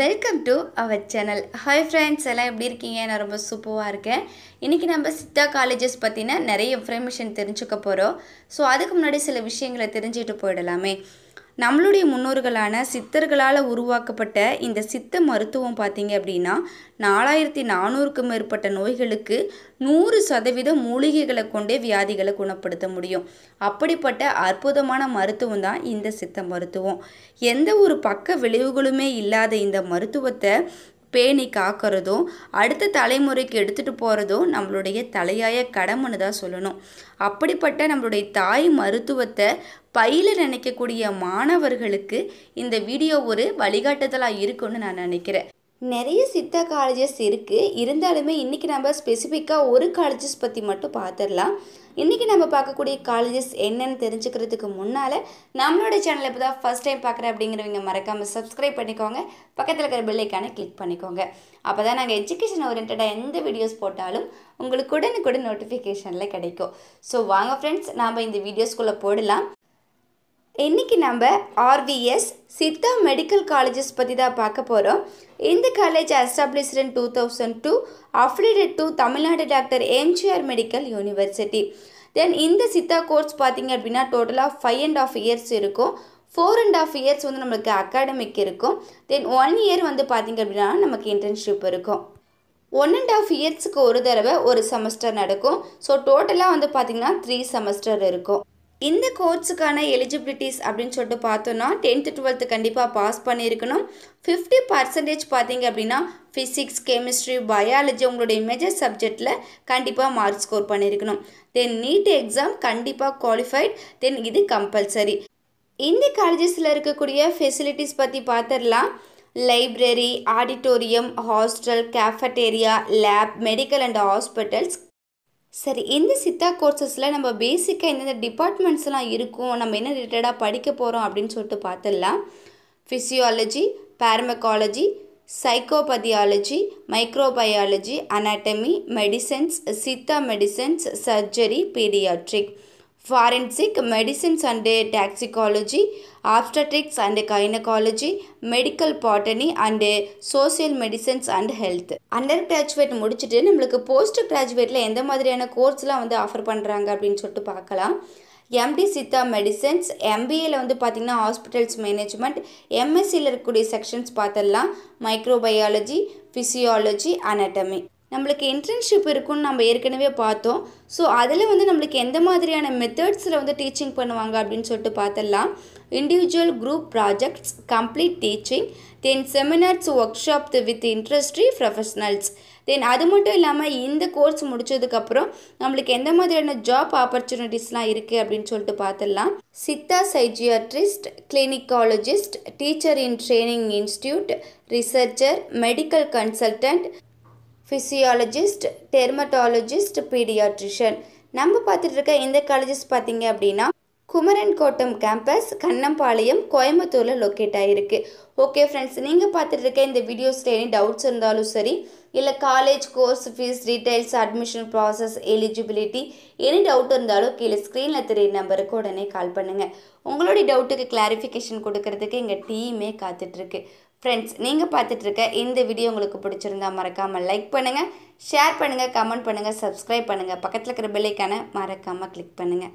welcome to our channel hi friends எல்லாம் எப்படி இருக்கீங்க நான் ரொம்ப சூப்பராக இருக்கேன் இன்றைக்கி நம்ம சித்தா காலேஜஸ் பற்றினா நிறைய இன்ஃபர்மேஷன் தெரிஞ்சுக்க போகிறோம் ஸோ அதுக்கு முன்னாடி சில விஷயங்களை தெரிஞ்சுட்டு போயிடலாமே நம்மளுடைய முன்னோர்களான சித்தர்களால் உருவாக்கப்பட்ட இந்த சித்த மருத்துவம் பார்த்திங்க அப்படின்னா நாலாயிரத்தி நானூறுக்கும் மேற்பட்ட நோய்களுக்கு நூறு சதவீத மூலிகைகளை கொண்டே வியாதிகளை குணப்படுத்த முடியும் அப்படிப்பட்ட அற்புதமான மருத்துவம் தான் இந்த சித்த மருத்துவம் எந்த ஒரு பக்க விளைவுகளுமே இல்லாத இந்த மருத்துவத்தை பேணி காக்கிறதும் அடுத்த தலைமுறைக்கு எடுத்துகிட்டு போகிறதும் நம்மளுடைய தலையாய கடமைன்னு தான் சொல்லணும் அப்படிப்பட்ட நம்மளுடைய தாய் மருத்துவத்தை பயில நினைக்கக்கூடிய மாணவர்களுக்கு இந்த வீடியோ ஒரு வழிகாட்டுதலாக இருக்குன்னு நான் நினைக்கிறேன் நிறைய சித்த காலேஜஸ் இருக்குது இருந்தாலுமே இன்றைக்கி நம்ம ஸ்பெசிஃபிக்காக ஒரு காலேஜஸ் பற்றி மட்டும் பார்த்துடலாம் இன்றைக்கி நம்ம பார்க்கக்கூடிய காலேஜஸ் என்னென்னு தெரிஞ்சுக்கிறதுக்கு முன்னால் நம்மளோட சேனல் இப்போ தான் ஃபஸ்ட் டைம் பார்க்குறேன் அப்படிங்கிறவங்க மறக்காமல் சப்ஸ்கிரைப் பண்ணிக்கோங்க பக்கத்தில் இருக்கிற பெல்லைக்கான கிளிக் பண்ணிக்கோங்க அப்போ தான் நாங்கள் எஜுகேஷன் ஓரியன்டாக எந்த வீடியோஸ் போட்டாலும் உங்களுக்கு உடனுக்குடன் நோட்டிஃபிகேஷனில் கிடைக்கும் ஸோ வாங்க ஃப்ரெண்ட்ஸ் நாம் இந்த வீடியோஸ்குள்ளே போடலாம் இன்றைக்கி நம்ம ஆர்விஎஸ் சித்தா மெடிக்கல் காலேஜஸ் பற்றி தான் பார்க்க போகிறோம் இந்த college established two thousand two affiliated to Tamil Nadu doctor MGR medical university then இந்த சித்தா கோர்ஸ் பார்த்திங்க அப்படின்னா டோட்டலாக ஃபைவ் அண்ட் ஆஃப் இயர்ஸ் இருக்கும் ஃபோர் அண்ட் ஆஃப் இயர்ஸ் வந்து நம்மளுக்கு அகாடமிக் இருக்கும் தென் ஒன் இயர் வந்து பார்த்திங்க அப்படின்னா நமக்கு இன்டர்ன்ஷிப் இருக்கும் ஒன் அண்ட் ஆஃப் இயர்ஸுக்கு ஒரு தடவை ஒரு செமஸ்டர் நடக்கும் ஸோ டோட்டலாக வந்து பார்த்திங்கன்னா த்ரீ செமஸ்டர் இருக்கும் இந்த கோர்ஸுக்கான எலிஜிபிலிட்டிஸ் அப்படின்னு சொல்லிட்டு பார்த்தோன்னா டென்த்து டுவெல்த்து கண்டிப்பாக பாஸ் பண்ணியிருக்கணும் ஃபிஃப்டி பர்சன்டேஜ் பார்த்தீங்க அப்படின்னா ஃபிசிக்ஸ் கெமிஸ்ட்ரி பயாலஜி உங்களுடைய மேஜர் சப்ஜெக்டில் கண்டிப்பாக மார்க் ஸ்கோர் பண்ணியிருக்கணும் தென் நீட் எக்ஸாம் கண்டிப்பாக குவாலிஃபைட் தென் இது கம்பல்சரி இந்த காலேஜஸில் இருக்கக்கூடிய ஃபெசிலிட்டிஸ் பற்றி பார்த்துடலாம் library auditorium hostel cafeteria lab medical and hospitals சரி எந்த சித்தா கோர்சஸில் நம்ம பேசிக்காக எந்தெந்த டிபார்ட்மெண்ட்ஸ்லாம் இருக்கும் நம்ம என்ன ரிலேட்டடாக படிக்க போகிறோம் அப்படின்னு சொல்லிட்டு பார்த்துடலாம் physiology pharmacology psychopathology microbiology anatomy medicines Siddha medicines surgery paediatric forensic medicines and toxicology obstetrics and gynaecology medical botany and social medicines and health undergraduate முடிச்சுட்டு நம்மளுக்கு போஸ்ட் கிராஜுவேட்டில் எந்த மாதிரியான கோர்ஸ்லாம் வந்து ஆஃபர் பண்ணுறாங்க அப்படின்னு சொல்லிட்டு பார்க்கலாம் எம்டி சித்தா மெடிசன்ஸ் எம்பிஏல வந்து பார்த்திங்கன்னா ஹாஸ்பிட்டல்ஸ் மேனேஜ்மெண்ட் எம்எஸ்சியில் இருக்கக்கூடிய செக்ஷன்ஸ் பார்த்துடலாம் மைக்ரோபயாலஜி ஃபிசியாலஜி அனட்டமி நம்மளுக்கு இன்டர்ன்ஷிப் இருக்குன்னு நம்ம ஏற்கனவே பார்த்தோம் ஸோ அதில் வந்து நம்மளுக்கு எந்த மாதிரியான மெத்தட்ஸில் வந்து டீச்சிங் பண்ணுவாங்க அப்படின்னு சொல்லிட்டு பார்த்துடலாம் individual group projects complete teaching then seminars workshop with industry professionals then அது மட்டும் இல்லாமல் இந்த கோர்ஸ் முடித்ததுக்கப்புறம் நம்மளுக்கு எந்த மாதிரியான ஜாப் ஆப்பர்ச்சுனிட்டிஸ்லாம் இருக்குது அப்படின்னு சொல்லிட்டு பார்த்துடலாம் Siddha psychiatrist clinicologist teacher in training institute researcher medical consultant physiologist dermatologist paediatrician நம்ம பார்த்துட்டு இருக்க இந்த காலேஜஸ் பார்த்தீங்க அப்படின்னா குமரன் கோட்டம் கேம்பஸ் கண்ணம்பாளையம் கோயம்புத்தூரில் லொக்கேட் ஆகிருக்கு ஓகே ஃப்ரெண்ட்ஸ் நீங்கள் பார்த்துட்டு இருக்க இந்த வீடியோஸில் எனி டவுட்ஸ் இருந்தாலும் சரி இல்லை college course fees details admission process eligibility any doubt இருந்தாலும் கீழே ஸ்க்ரீனில் தெரிய நம்பருக்கு உடனே கால் பண்ணுங்கள் உங்களுடைய டவுட்டுக்கு கிளாரிஃபிகேஷன் கொடுக்கறதுக்கு எங்கள் டீமே காத்துட்ருக்கு ஃப்ரெண்ட்ஸ் நீங்கள் பார்த்துட்ருக்க இந்த வீடியோ உங்களுக்கு பிடிச்சிருந்தா மறக்காமல் லைக் பண்ணுங்கள் ஷேர் பண்ணுங்கள் கமெண்ட் பண்ணுங்கள் சப்ஸ்கிரைப் பண்ணுங்கள் பக்கத்தில் இருக்கிற பெல்லைக்கான மறக்காமல் கிளிக் பண்ணுங்கள்